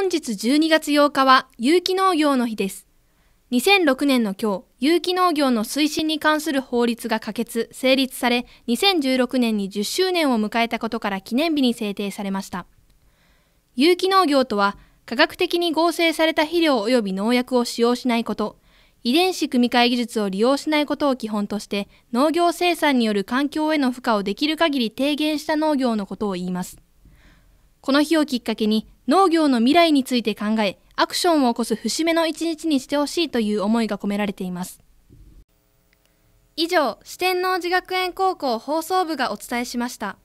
本日12月8日は有機農業の日です。2006年の今日、有機農業の推進に関する法律が可決・成立され、2016年に10周年を迎えたことから記念日に制定されました。有機農業とは、科学的に合成された肥料及び農薬を使用しないこと、遺伝子組み換え技術を利用しないことを基本として、農業生産による環境への負荷をできる限り低減した農業のことを言います。この日をきっかけに、農業の未来について考え、アクションを起こす節目の一日にしてほしいという思いが込められています。以上、四天王寺学園高校放送部がお伝えしました。